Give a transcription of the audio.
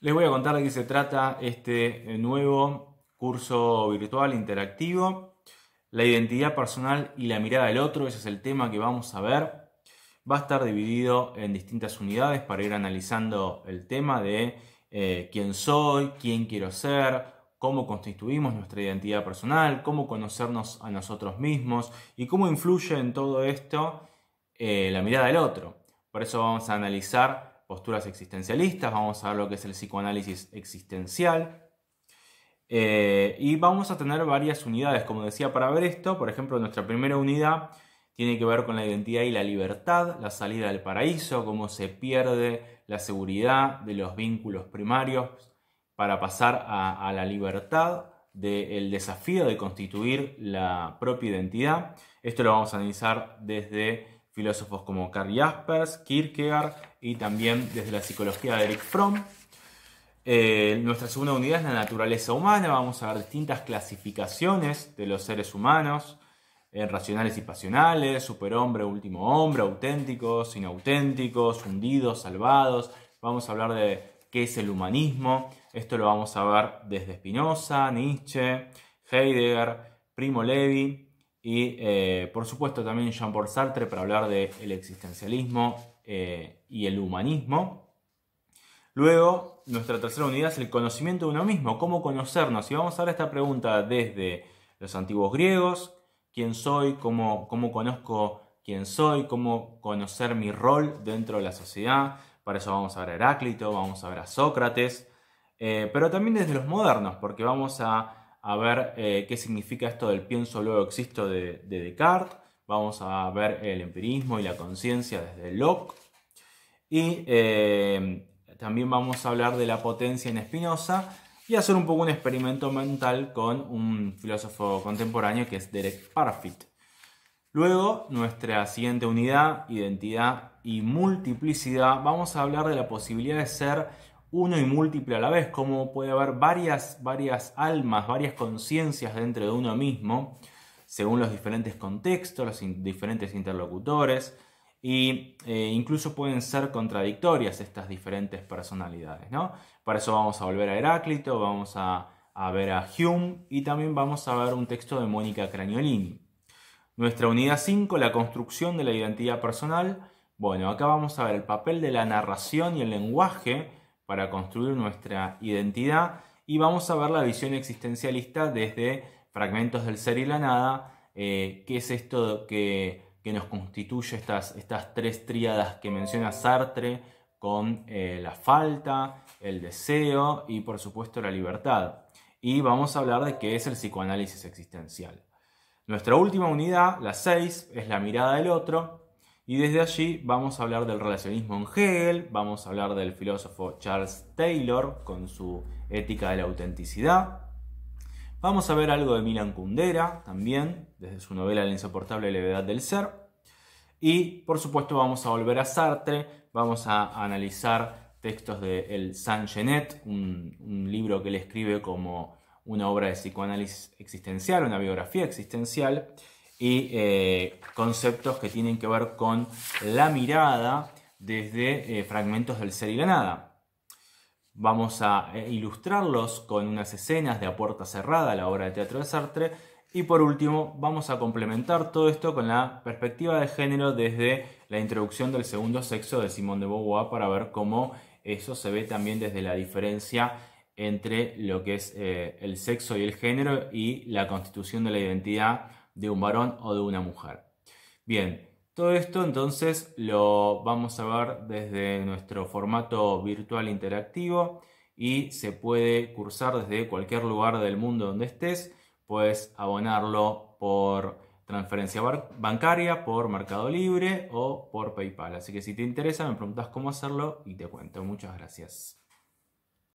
Les voy a contar de qué se trata este eh, nuevo curso virtual interactivo. La identidad personal y la mirada del otro, ese es el tema que vamos a ver. Va a estar dividido en distintas unidades para ir analizando el tema de eh, quién soy, quién quiero ser, cómo constituimos nuestra identidad personal, cómo conocernos a nosotros mismos y cómo influye en todo esto eh, la mirada del otro. Por eso vamos a analizar posturas existencialistas, vamos a ver lo que es el psicoanálisis existencial. Eh, y vamos a tener varias unidades, como decía, para ver esto. Por ejemplo, nuestra primera unidad tiene que ver con la identidad y la libertad, la salida del paraíso, cómo se pierde la seguridad de los vínculos primarios para pasar a, la libertad, del desafío de constituir la propia identidad. Esto lo vamos a analizar desde filósofos como Carl Jaspers, Kierkegaard y también desde la psicología de Eric Fromm. Eh, nuestra segunda unidad es la naturaleza humana. Vamos a ver distintas clasificaciones de los seres humanos, eh, racionales y pasionales, superhombre, último hombre, auténticos, inauténticos, hundidos, salvados. Vamos a hablar de qué es el humanismo. Esto lo vamos a ver desde Spinoza, Nietzsche, Heidegger, Primo Levi, y eh, por supuesto también Jean-Paul Sartre para hablar del existencialismo eh, y el humanismo. Luego, nuestra tercera unidad es el conocimiento de uno mismo, cómo conocernos. Y vamos a ver esta pregunta desde los antiguos griegos, quién soy, cómo, cómo conozco quién soy, cómo conocer mi rol dentro de la sociedad. Para eso vamos a ver a Heráclito, vamos a ver a Sócrates, eh, pero también desde los modernos, porque vamos a a ver eh, qué significa esto del pienso luego existo de, Descartes, vamos a ver el empirismo y la conciencia desde Locke y eh, también vamos a hablar de la potencia en Spinoza y hacer un poco un experimento mental con un filósofo contemporáneo que es Derek Parfit. Luego, nuestra siguiente unidad, identidad y multiplicidad, vamos a hablar de la posibilidad de ser uno y múltiple a la vez, como puede haber varias, varias almas, varias conciencias dentro de uno mismo, según los diferentes contextos, los diferentes interlocutores, e incluso pueden ser contradictorias estas diferentes personalidades. ¿no? Para eso vamos a volver a Heráclito, vamos a, ver a Hume y también vamos a ver un texto de Mónica Craniolini. Nuestra unidad 5, la construcción de la identidad personal. Bueno, acá vamos a ver el papel de la narración y el lenguaje para construir nuestra identidad y vamos a ver la visión existencialista desde fragmentos del ser y la nada, eh, qué es esto que, nos constituye estas, estas tres tríadas que menciona Sartre con eh, la falta, el deseo y por supuesto la libertad. Y vamos a hablar de qué es el psicoanálisis existencial. Nuestra última unidad, la 6, es la mirada del otro, y desde allí vamos a hablar del relacionismo en Hegel, vamos a hablar del filósofo Charles Taylor con su ética de la autenticidad. Vamos a ver algo de Milan Kundera también, desde su novela La insoportable levedad del ser. Y por supuesto vamos a volver a Sartre, vamos a analizar textos de El Saint Genet, un, un libro que él escribe como una obra de psicoanálisis existencial, una biografía existencial y eh, conceptos que tienen que ver con la mirada desde eh, fragmentos del ser y la nada. Vamos a eh, ilustrarlos con unas escenas de a puerta cerrada, la obra de teatro de Sartre, y por último vamos a complementar todo esto con la perspectiva de género desde la introducción del segundo sexo de Simón de Beauvoir para ver cómo eso se ve también desde la diferencia entre lo que es el sexo y el género y la constitución de la identidad de un varón o de una mujer. Bien, todo esto entonces lo vamos a ver desde nuestro formato virtual interactivo y se puede cursar desde cualquier lugar del mundo donde estés, puedes abonarlo por transferencia bancaria, por Mercado Libre o por PayPal. Así que si te interesa me preguntas cómo hacerlo y te cuento. Muchas gracias.